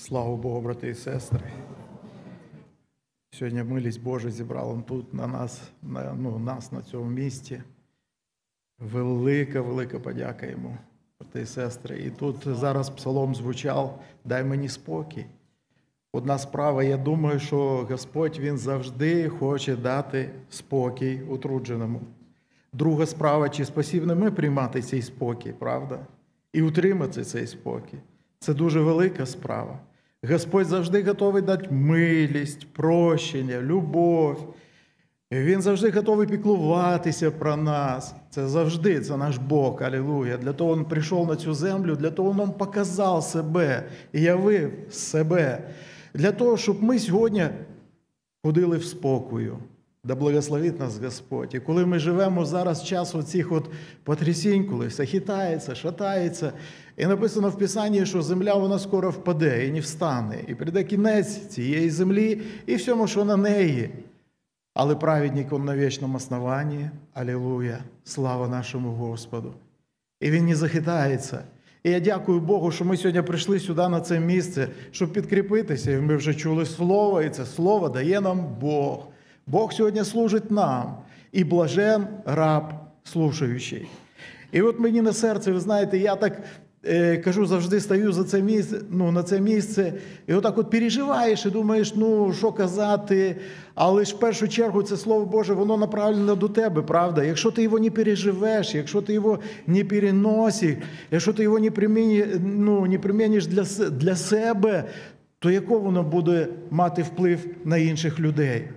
Слава Богу, брати і сестри. Сьогодні милість Божа зібрала тут на нас, на, ну, нас на цьому місці. Велика, велика подяка йому, брати і сестри. І тут зараз псалом звучав: дай мені спокій. Одна справа, я думаю, що Господь Він завжди хоче дати спокій утрудженому. Друга справа, чи спосібні ми приймати цей спокій, правда? І утримати цей спокій. Це дуже велика справа. Господь завжди готовий дати милість, прощення, любов. Він завжди готовий піклуватися про нас. Це завжди це наш Бог. Алілуя. Для того Він прийшов на цю землю, для того Він показав себе і явив себе, для того, щоб ми сьогодні ходили в спокою. Да благословить нас Господь. І коли ми живемо зараз час оцих от потрясінь, коли все хитається, шатається, і написано в Писанні, що земля вона скоро впаде і не встане, і прийде кінець цієї землі і всьому, що на неї. Але праведник он на вічному основанні. Алілуя! Слава нашому Господу! І Він не захитається. І я дякую Богу, що ми сьогодні прийшли сюди на це місце, щоб підкріпитися. І ми вже чули слово, і це слово дає нам Бог. Бог сьогодні служить нам і блажен раб слушаючий. І от мені на серце, ви знаєте, я так е, кажу, завжди стаю за це місце, ну, на це місце, і отак от переживаєш і думаєш, ну що казати, але ж в першу чергу це Слово Боже, воно направлено до тебе, правда? Якщо ти його не переживеш, якщо ти його не переносиш, якщо ти його не приміниш, ну, не приміниш для, для себе, то яко воно буде мати вплив на інших людей?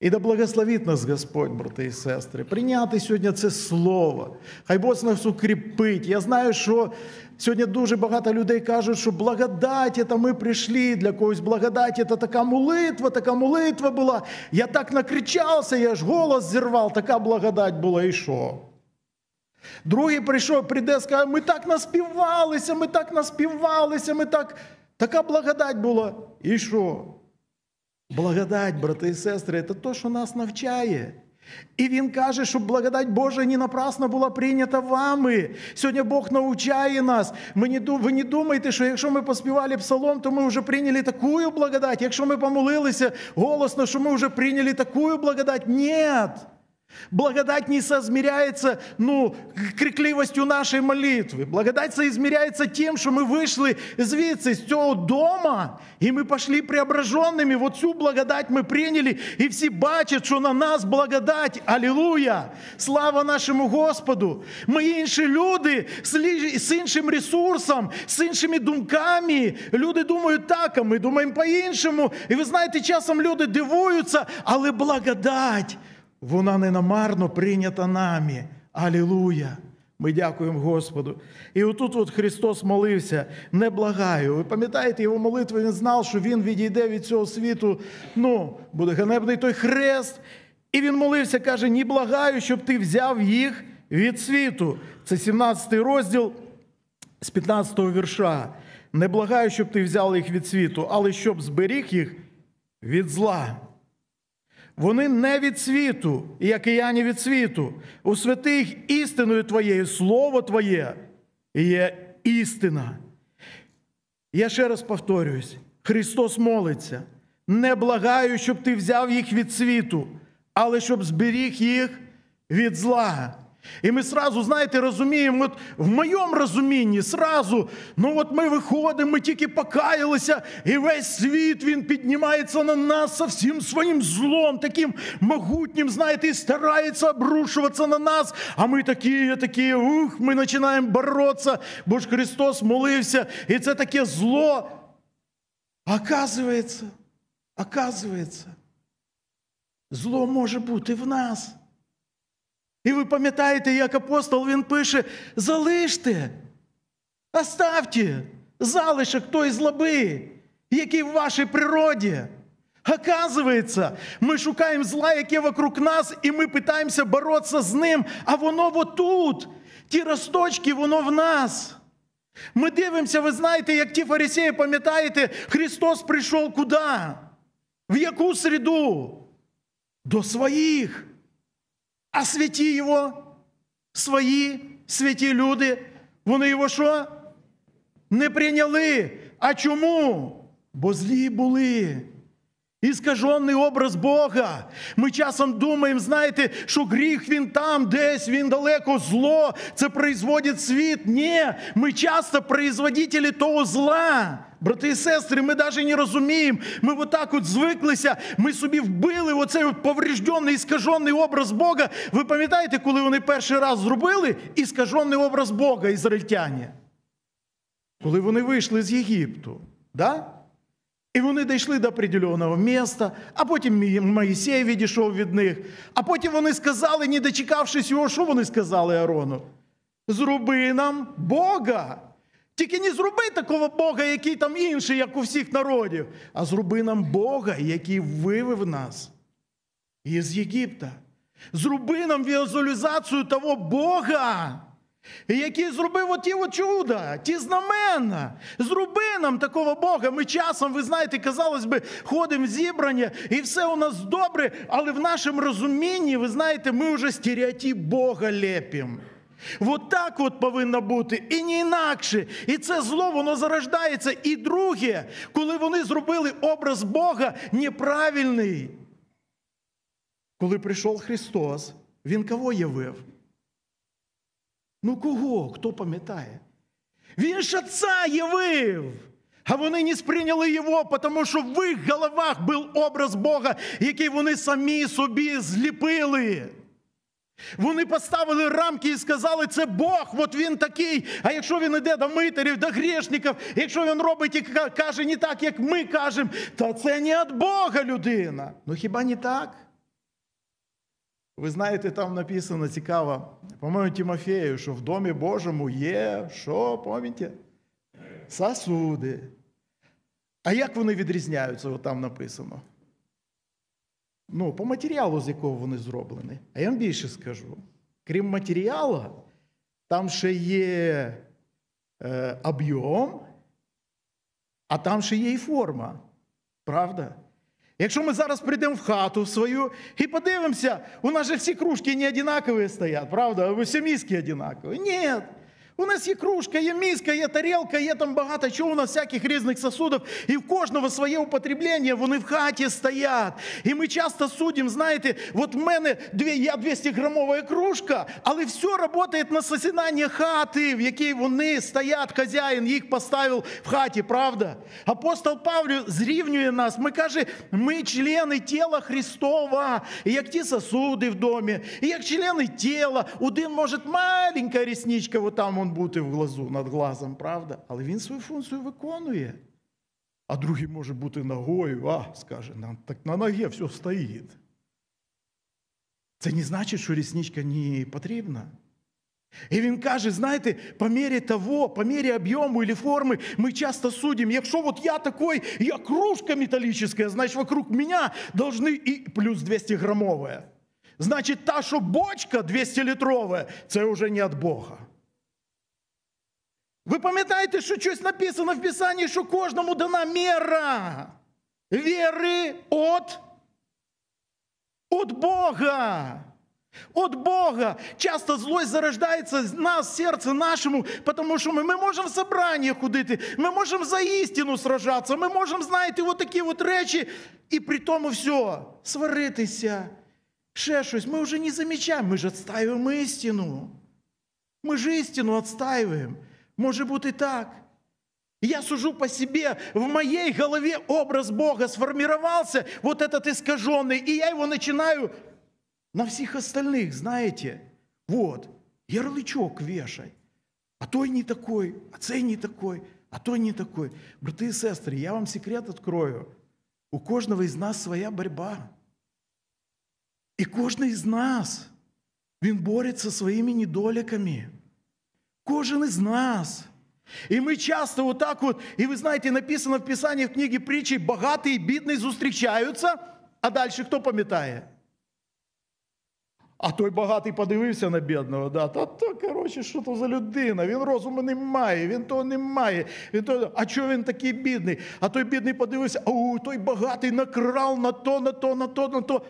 І да благословить нас Господь, брати і сестри, прийняти сьогодні це слово. Хай Бог нас укріпить. Я знаю, що сьогодні дуже багато людей кажуть, що благодать, це ми прийшли для когось. Благодать, це така молитва, така молитва була. Я так накричався, я ж голос зірвав, така благодать була, і що? Другий прийшов, прийде, скаже, ми так наспівалися, ми так наспівалися, ми так. така благодать була. І що? Благодать, брати і сестри, це то, що нас навчає. І Він каже, щоб благодать Божа не напрасно була прийнята вами. Сьогодні Бог навчає нас. Ми не, ви не думайте, що якщо ми поспівали псалом, то ми вже прийняли такую благодать. Якщо ми помолилися голосно, що ми вже прийняли такую благодать. Нет! Благодать не соизмеряется ну, крикливостью нашей молитвы. Благодать соизмеряется тем, что мы вышли звідси, з цього дома, і ми пошли преображенными. Вот всю благодать мы прийняли, и всі бачать, що на нас благодать. Аллилуйя! Слава нашому Господу! Ми інші люди з іншим ресурсом, з іншими думками. Люди думають так, а ми думаємо по-іншому. І ви знаєте, часом люди дивуються, але благодать вона ненамарно прийнята нами. Алілуя! Ми дякуємо Господу. І отут от Христос молився, не благаю. Ви пам'ятаєте, його молитви він знав, що він відійде від цього світу, ну, буде ганебний той хрест. І він молився, каже: не благаю, щоб ти взяв їх від світу. Це 17 розділ з 15 го вірша. Не благаю, щоб ти взяв їх від світу, але щоб зберіг їх від зла. Вони не від світу, як і я не від світу. У святих істиною Твоєю, Слово Твоє є істина. Я ще раз повторююсь: Христос молиться. Не благаю, щоб ти взяв їх від світу, але щоб зберіг їх від зла. І ми сразу, знаєте, розуміємо, от в моєму розумінні, сразу, ну от ми виходимо, ми тільки покаялися, і весь світ він піднімається на нас со всім своїм злом, таким могутнім, знаєте, і старається обрушуватися на нас. А ми такі, такі, ух, ми починаємо боротися, бо ж Христос молився, і це таке зло. Оказується, оказується, зло може бути в нас. І ви пам'ятаєте, як апостол він пише: залиште, оставте залишок той злоби, який в вашій природі. Оказується, ми шукаємо зла, яке вокруг нас, і ми питаємося боротися з ним, а воно отут, ті росточки, воно в нас. Ми дивимося, ви знаєте, як ті фарисеї, пам'ятаєте, Христос прийшов куди? В яку середу? До своїх освяті його, свої святі люди, вони його що? Не прийняли. А чому? Бо злі були. Іскаженний образ Бога. Ми часом думаємо, знаєте, що гріх він там, десь, він далеко, зло, це производить світ. Ні, ми часто производителі того зла. Брати і сестри, ми навіть не розуміємо. Ми отак от звиклися, ми собі вбили оцей от повреждений, іскажений образ Бога. Ви пам'ятаєте, коли вони перший раз зробили іскажений образ Бога, ізраїльтяні? Коли вони вийшли з Єгипту. Да? І вони дійшли до определеного міста, а потім Моїсей відійшов від них. А потім вони сказали, не дочекавшись його, що вони сказали Арону? Зроби нам Бога. Тільки не зроби такого Бога, який там інший, як у всіх народів, а зроби нам Бога, який вивів нас із Єгипта. Зроби нам візуалізацію того Бога, який зробив оті чуда, ті знамена. Зроби сином такого Бога. Ми часом, ви знаєте, казалось би, ходимо в зібрання, і все у нас добре, але в нашому розумінні, ви знаєте, ми вже стереотип Бога лепимо. Вот так от повинно бути, і не інакше. І це зло, воно зарождається. І друге, коли вони зробили образ Бога неправильний. Коли прийшов Христос, Він кого явив? Ну кого? Хто пам'ятає? Він ж отця явив. А вони не сприйняли його, тому що в їх головах був образ Бога, який вони самі собі зліпили. Вони поставили рамки і сказали, це Бог, от він такий. А якщо він йде до митарів, до грешників, якщо він робить і каже не так, як ми кажемо, то це не від Бога людина. Ну хіба не так? Ви знаєте, там написано цікаво, по-моєму, Тимофею, що в Домі Божому є, що, пам'ятаєте? Сосуди, а як вони відрізняються, от там написано? Ну, по матеріалу, з якого вони зроблені. А я вам більше скажу: крім матеріалу, там ще є е, об'єм, а там ще є і форма. Правда? Якщо ми зараз прийдемо в хату свою і подивимося, у нас же всі кружки не одинакові стоять, правда? Всі мізки одинакові. Ні. У нас є кружка, є мізка, є тарілка, є там багато чого у нас всяких різних сосудів, і в кожного своє употреблення, вони в хаті стоять. І ми часто судимо, знаєте, от в мене я 200 грамова кружка, але все працює на сосінання хати, в якій вони стоять, хазяїн їх поставив в хаті, правда? Апостол Павлю зрівнює нас. Ми каже, ми члени тіла Христова, і як ті сосуди в домі, і як члени тіла, один може маленька рісничка, вот там дракон бути в глазу над глазом, правда? Але він свою функцію виконує. А другий може бути ногою, а скаже, так на ноге все стоїть. Це не значить, що рісничка не потрібна. І він каже, знаєте, по мірі того, по мірі об'єму і форми ми часто судимо, якщо от я такий, я кружка металічна, значить вокруг мене должны і плюс 200 грамове. Значить, та, що бочка 200 літрова, це вже не від Бога. Ви пам'ятаєте, що щось написано в Писанні, що кожному дана міра віри от, от Бога. От Бога. Часто злость зарождається в нас, серце нашому, тому що ми, ми можемо в собрання ходити, ми можемо за істину сражатися, ми можемо, знаєте, от такі от речі, і при тому все, сваритися, ще щось. Ми вже не замічаємо, ми ж відстаюємо істину. Ми ж істину відстаюємо. Може бути так. Я сужу по себе, в моей голове образ Бога сформировался, вот этот искаженный, и я его начинаю на всех остальных, знаете, вот, ярлычок вешай. А той не такой, а цей не такой, а той не такой. Братья и сестры, я вам секрет открою. У каждого из нас своя борьба. и каждый из нас, він бореться своими недоликами. Кожен із нас. І ми часто отак от, і ви знаєте, написано в Писанні в книгі притчі, багатий і бідний зустрічаються, а далі хто пам'ятає? А той багатий подивився на бідного, да, та то, коротше, що то за людина, він розуму не має, він того не має. Він то... А чого він такий бідний? А той бідний подивився, а той багатий накрав на то, на то, на то, на то.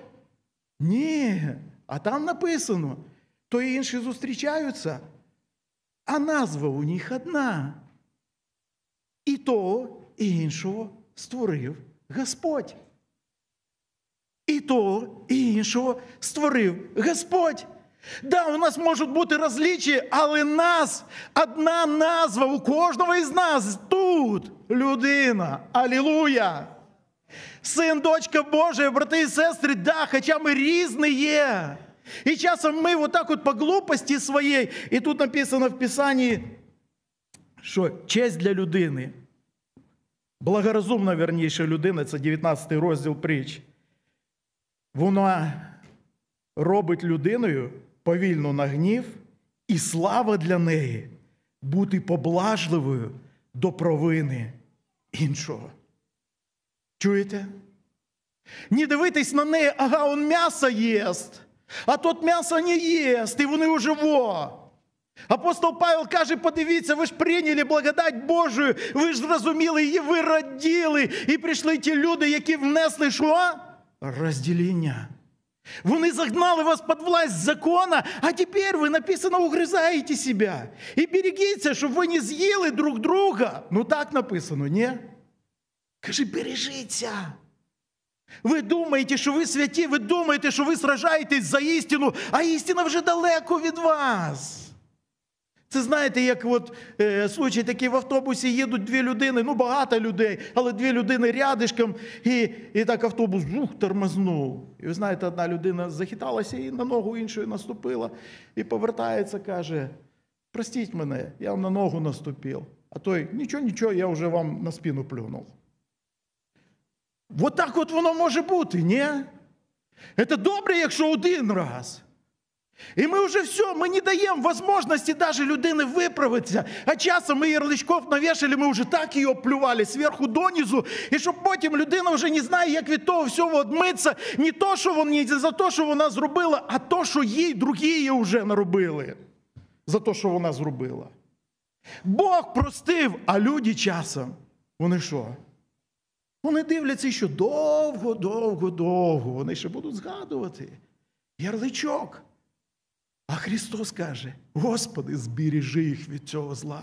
Ні, а там написано, то і інші зустрічаються а назва у них одна. І то і іншого створив Господь. І то і іншого створив Господь. Да, у нас можуть бути розлічі, але нас одна назва у кожного із нас тут людина. Алілуя! Син, дочка Божа, брати і сестри, да, хоча ми різні є. И часом мы вот так вот по глупості своей, і тут написано в Писанні, що честь для людини, благорозумна верніше людина, це 19 розділ притч, вона робить людиною повільно на гнів, і слава для неї бути поблажливою до провини іншого. Чуєте? Не дивитись на неї, ага, он м'ясо єсть. А тот м'ясо не ест, и вони уживо. Апостол Павел каже, подивіться, ви ж прийняли благодать Божу, ви ж зрозуміли, її ви раділи, і прийшли ті люди, які внесли що? А? Роздіління. Вони загнали вас под власть закона, а теперь вы написано угрызаете себе И берегіться, щоб вы не съели друг друга. Ну так написано, не? Кажи, бережіться. Ви думаєте, що ви святі, ви думаєте, що ви сражаєтесь за істину, а істина вже далеко від вас. Це знаєте, як от е, случай такий в автобусі їдуть дві людини, ну багато людей, але дві людини рядишком, і і так автобус жух тормознув. І ви знаєте, одна людина захиталася і на ногу іншої наступила, і повертається, каже: Простіть мене, я вам на ногу наступив. А той, нічого, нічого, я вже вам на спину плюнув. От так от воно може бути, ні? Це добре, якщо один раз. І ми вже все, ми не даємо можливості навіть людини виправитися. А часом ми ярличков навішали, ми вже так її оплювали зверху донизу, і щоб потім людина вже не знає, як від того всього відмитися. Не то, що вона, за те, що вона зробила, а то, що їй другі її вже наробили за те, що вона зробила. Бог простив, а люди часом, вони що? Вони дивляться, що довго, довго, довго вони ще будуть згадувати ярличок. А Христос каже: Господи, збережи їх від цього зла.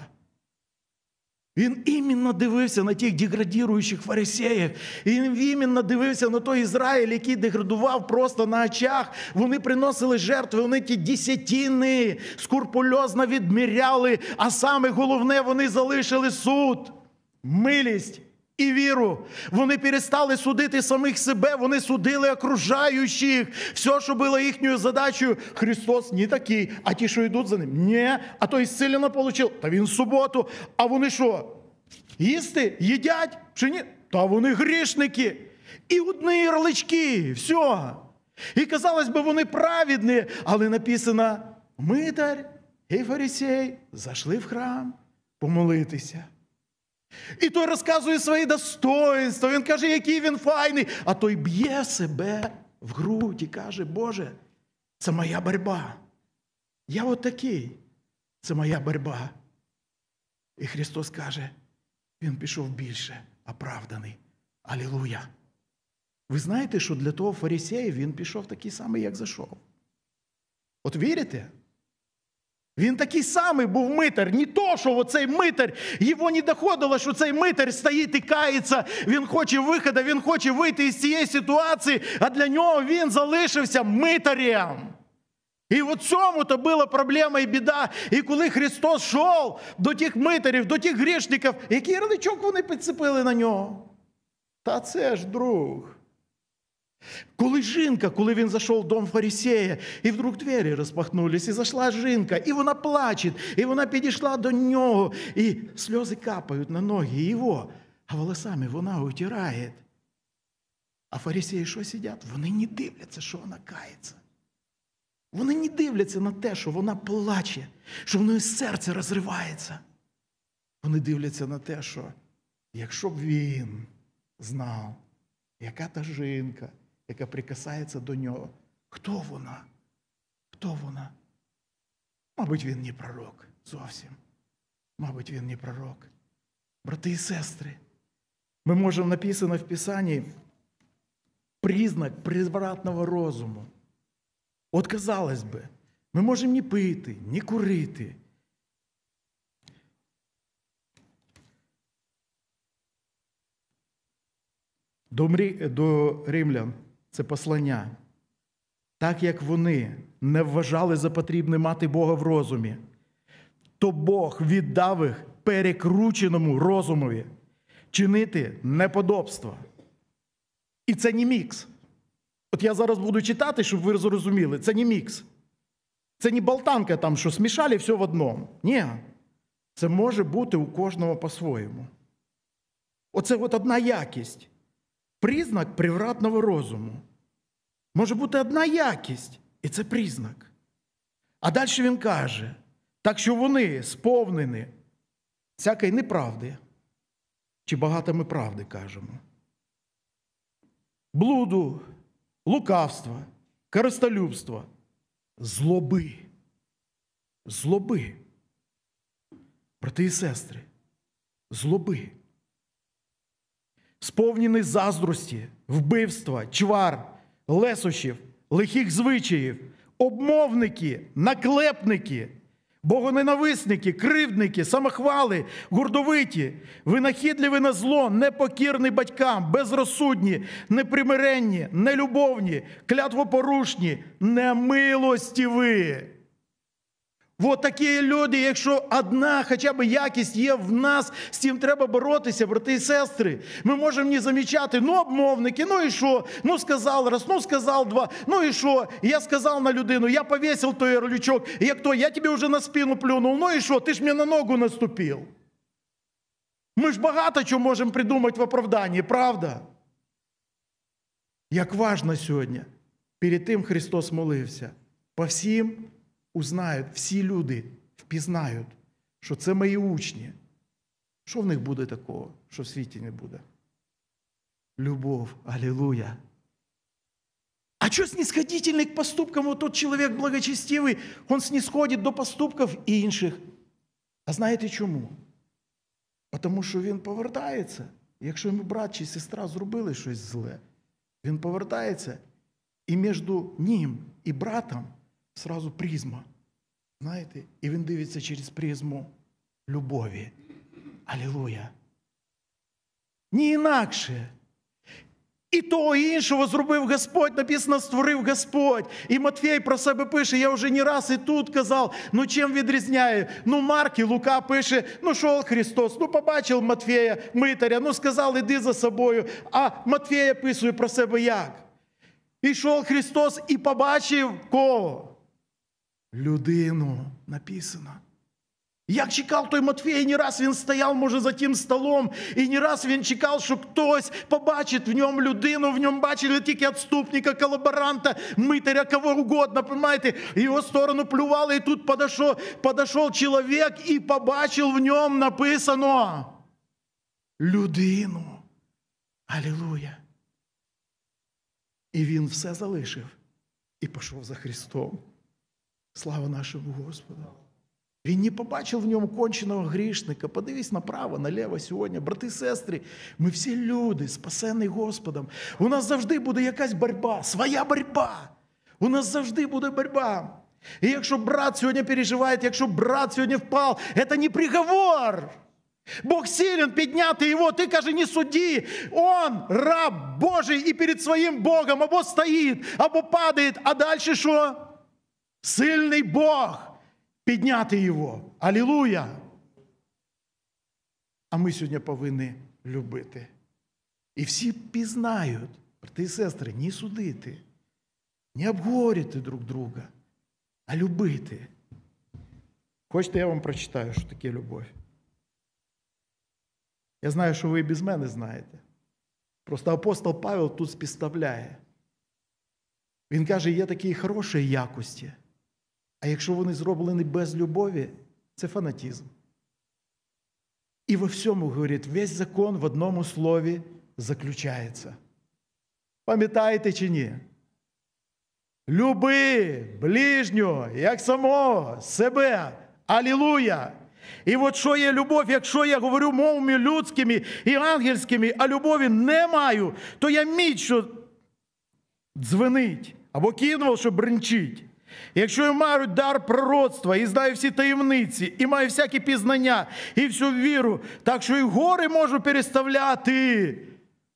Він іменно дивився на тих деградіруючих фарисеїв. І Він іменно дивився на той Ізраїль, який деградував просто на очах. Вони приносили жертви, вони ті десятіни скурпульозно відміряли, а саме головне, вони залишили суд, милість і віру. Вони перестали судити самих себе, вони судили окружаючих. Все, що було їхньою задачею, Христос не такий, а ті, що йдуть за ним, ні, а той сильно получив, та він в суботу. А вони що? Їсти, їдять чи ні? Та вони грішники. І одні ярлички, все. І, казалось би, вони праведні, але написано: Митар і фарисей зайшли в храм помолитися. І той розказує свої достоинства, він каже, який він файний, а той б'є себе в грудь і каже, Боже, це моя борьба. Я от такий, це моя борьба. І Христос каже, Він пішов більше, оправданий. Алілуя! Ви знаєте, що для того фарисея він пішов такий самий, як зайшов. От вірите? Він такий самий був митер. Не то, що оцей митер, його не доходило, що цей митер стоїть і кається, він хоче виходу, він хоче вийти із цієї ситуації, а для нього він залишився митарем. І в цьому то була проблема і біда. І коли Христос йшов до тих митерів, до тих грішників, який ярличок вони підцепили на нього. Та це ж друг. Коли жінка, коли він зайшов в дом фарисея, і вдруг двері розпахнулись, і зайшла жінка, і вона плаче, і вона підійшла до нього, і сльози капають на ноги його, а волосами вона утирає. А фарисеї що сидять? Вони не дивляться, що вона кається. Вони не дивляться на те, що вона плаче, що в неї серце розривається. Вони дивляться на те, що якщо б він знав, яка та жінка. яка прикасається до нього. Хто вона? Хто вона? Мабуть, він не пророк зовсім. Мабуть, він не пророк. Брати і сестри, ми можемо написано в Писанні признак превратного розуму. От, казалось би, ми можемо ні пити, ні курити. До Римлян. це послання. Так як вони не вважали за потрібне мати Бога в розумі, то Бог віддав їх перекрученому розумові чинити неподобство. І це не мікс. От я зараз буду читати, щоб ви зрозуміли, це не мікс. Це не болтанка там, що смішали все в одному. Ні. Це може бути у кожного по-своєму. Оце от одна якість признак привратного розуму. Може бути одна якість, і це признак. А далі він каже, так що вони сповнені всякої неправди, чи багато ми правди кажемо. Блуду, лукавства, користолюбства, злоби. Злоби. Брати і сестри, злоби сповнений заздрості, вбивства, чвар, лесощів, лихих звичаїв, обмовники, наклепники, богоненависники, кривдники, самохвали, гордовиті, винахідливі на зло, непокірні батькам, безрозсудні, непримиренні, нелюбовні, клятвопорушні, немилостіві. Вот такі люди, якщо одна хоча б якість є в нас, з цим треба боротися, брати і сестри. Ми можемо не замічати, ну обмовники, ну і що? Ну сказав раз, ну сказав два, ну і що? Я сказав на людину, я повісив той ярлючок, як то, я тобі вже на спину плюнув, ну і що? Ти ж мені на ногу наступив. Ми ж багато чого можемо придумати в оправданні, правда? Як важно сьогодні, перед тим Христос молився по всім узнають, всі люди впізнають, що це мої учні. Що в них буде такого, що в світі не буде? Любов, аллилуйя. А что снисходительный к поступкам? от той чоловік благочестивий, він снисходит до поступков інших. А знаєте чому? Тому що він повертається. Якщо йому брат чи сестра зробили щось зле, він повертається. І між ним і братом сразу призма. Знаєте? І він дивиться через призму любові. Аллилуйя! Ні інакше. І того і іншого зробив Господь, написано, створив Господь. І Матфій про себе пише, я вже не раз і тут казав, ну чим відрізняє? Ну, Марк і Лука пише, ну шов Христос, ну побачив Матфея, Митаря, ну сказав, іди за собою. А Матфея писує про себе як? Ішов Христос і побачив кого? людину написано. Як чекав той і не раз він стояв, може, за тим столом, і не раз він чекав, що хтось побачить в ньому людину, в ньому бачили тільки відступника, колаборанта, митаря, кого угодно, понимаете? Його сторону плювали, і тут подошел, подошел чоловік і побачив в ньому написано людину. Алілуя. І він все залишив і пішов за Христом. Слава нашему Господу! Він не побачив в ньому конченого грішника. Подивись направо, наліво сьогодні. Брати, сестри, ми всі люди, спасені Господом. У нас завжди буде якась боротьба, своя боротьба. У нас завжди буде боротьба. І якщо брат сьогодні переживає, якщо брат сьогодні впав, це не приговор. Бог силен підняти його, ти каже, не суди. Он раб Божий і перед своїм Богом або стоїть, або падає, а далі що? Сильний Бог підняти його. Алілуя! А ми сьогодні повинні любити. І всі пізнають, брати і сестри, ні судити, ні обговорювати друг друга, а любити. Хочете, я вам прочитаю, що таке любов. Я знаю, що ви і без мене знаєте. Просто апостол Павел тут співставляє. Він каже, є такі хороші якості. А якщо вони зроблені без любові, це фанатізм. І во всьому, говорить, весь закон в одному слові заключається. Пам'ятаєте чи ні? Люби ближнього, як самого себе. Алілуя! І от що є любов, якщо я говорю мовами людськими і ангельськими, а любові не маю, то я міць, що дзвенить або кінвал, що бринчить. Якщо я маю дар пророцтва і знаю всі таємниці, і маю всякі пізнання і всю віру, так що і гори можу переставляти,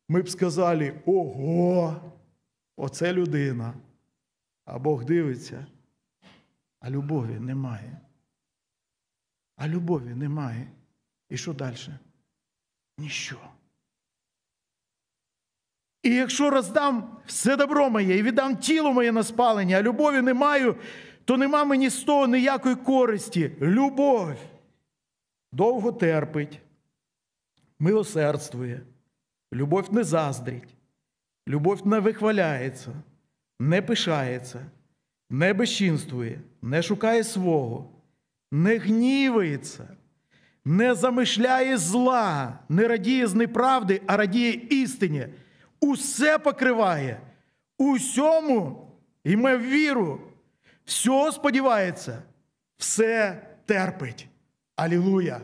ми б сказали: ого, оце людина. А Бог дивиться, а любові немає. А любові немає. І що далі? Ніщо. І якщо роздам все добро моє і віддам тіло моє на спалення, а любові не маю, то нема мені з того ніякої користі. Любов довго терпить, милосердствує, любов не заздрить, любов не вихваляється, не пишається, не безчинствує, не шукає свого, не гнівається. Не замишляє зла, не радіє з неправди, а радіє істині усе покриває, усьому йме віру, всього сподівається, все терпить. Алілуя!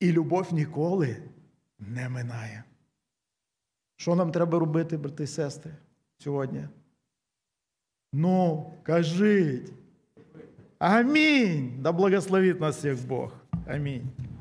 І любов ніколи не минає. Що нам треба робити, брати і сестри, сьогодні? Ну, кажіть. Амінь. Да благословить нас всіх Бог. Амінь.